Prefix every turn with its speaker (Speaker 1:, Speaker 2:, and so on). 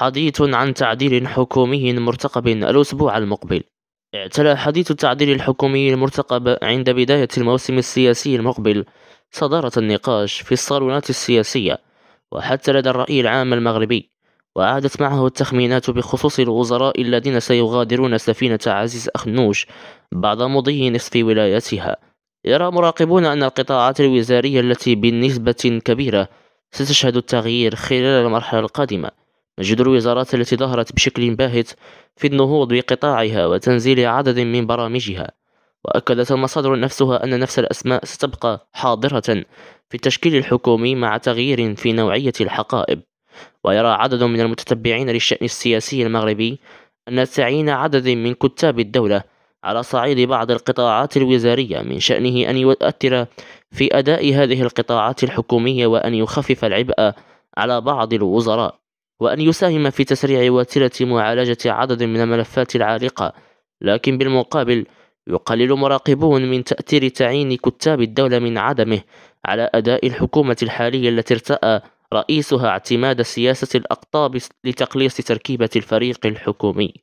Speaker 1: حديث عن تعديل حكومي مرتقب الأسبوع المقبل اعتلى حديث التعديل الحكومي المرتقب عند بداية الموسم السياسي المقبل صدارة النقاش في الصالونات السياسية وحتى لدى الرأي العام المغربي وعادت معه التخمينات بخصوص الوزراء الذين سيغادرون سفينة عزيز أخنوش بعد مضي نصف ولايتها يرى مراقبون أن القطاعات الوزارية التي بنسبة كبيرة ستشهد التغيير خلال المرحلة القادمة نجد الوزارات التي ظهرت بشكل باهت في النهوض بقطاعها وتنزيل عدد من برامجها وأكدت المصادر نفسها أن نفس الأسماء ستبقى حاضرة في التشكيل الحكومي مع تغيير في نوعية الحقائب ويرى عدد من المتتبعين للشأن السياسي المغربي أن تعيين عدد من كتاب الدولة على صعيد بعض القطاعات الوزارية من شأنه أن يؤثر في أداء هذه القطاعات الحكومية وأن يخفف العبء على بعض الوزراء وأن يساهم في تسريع وتيرة معالجة عدد من الملفات العالقة لكن بالمقابل يقلل مراقبون من تأثير تعيين كتاب الدولة من عدمه على أداء الحكومة الحالية التي ارتأى رئيسها اعتماد سياسة الأقطاب لتقليص تركيبة الفريق الحكومي